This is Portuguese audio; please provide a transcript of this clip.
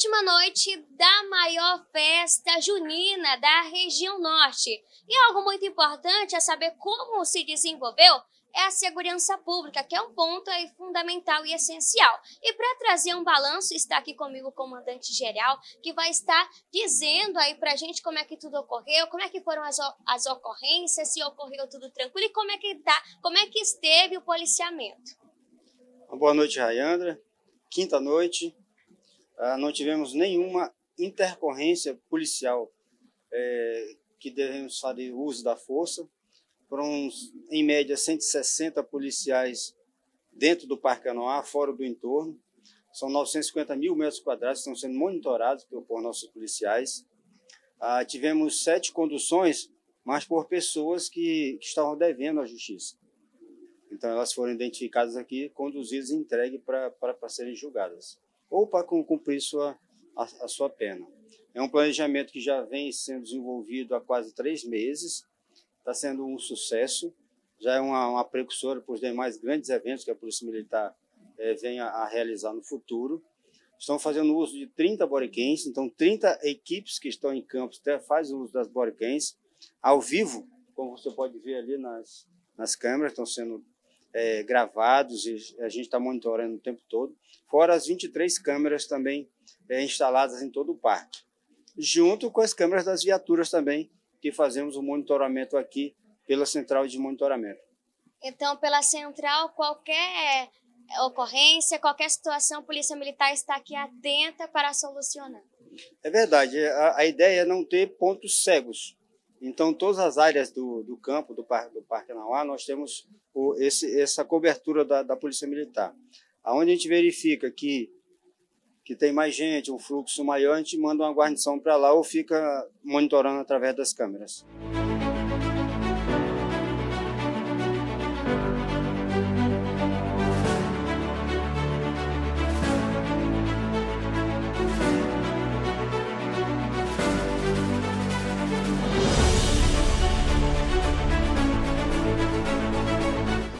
última noite da maior festa junina da região norte. E algo muito importante é saber como se desenvolveu é a segurança pública, que é um ponto aí fundamental e essencial. E para trazer um balanço, está aqui comigo o comandante geral, que vai estar dizendo aí para a gente como é que tudo ocorreu, como é que foram as, as ocorrências, se ocorreu tudo tranquilo e como é que tá, como é que esteve o policiamento. Uma boa noite, Rayandra. Quinta noite, ah, não tivemos nenhuma intercorrência policial é, que devemos fazer uso da força. Foram, em média, 160 policiais dentro do Parque anuar fora do entorno. São 950 mil metros quadrados que estão sendo monitorados por nossos policiais. Ah, tivemos sete conduções, mas por pessoas que, que estavam devendo à justiça. Então, elas foram identificadas aqui, conduzidas e entregues para serem julgadas ou para cumprir sua, a, a sua pena. É um planejamento que já vem sendo desenvolvido há quase três meses, está sendo um sucesso, já é uma, uma precursora para os demais grandes eventos que a Polícia Militar é, a realizar no futuro. Estão fazendo uso de 30 boriquens, então 30 equipes que estão em campos fazem uso das boriquens ao vivo, como você pode ver ali nas, nas câmeras, estão sendo é, gravados e a gente está monitorando o tempo todo, fora as 23 câmeras também é, instaladas em todo o parque, junto com as câmeras das viaturas também, que fazemos o monitoramento aqui pela central de monitoramento. Então, pela central, qualquer é, ocorrência, qualquer situação, a Polícia Militar está aqui atenta para solucionar. É verdade. A, a ideia é não ter pontos cegos. Então, todas as áreas do, do campo, do Parque, do parque Nauá, nós temos o, esse, essa cobertura da, da Polícia Militar. Aonde a gente verifica que, que tem mais gente, um fluxo maior, a gente manda uma guarnição para lá ou fica monitorando através das câmeras.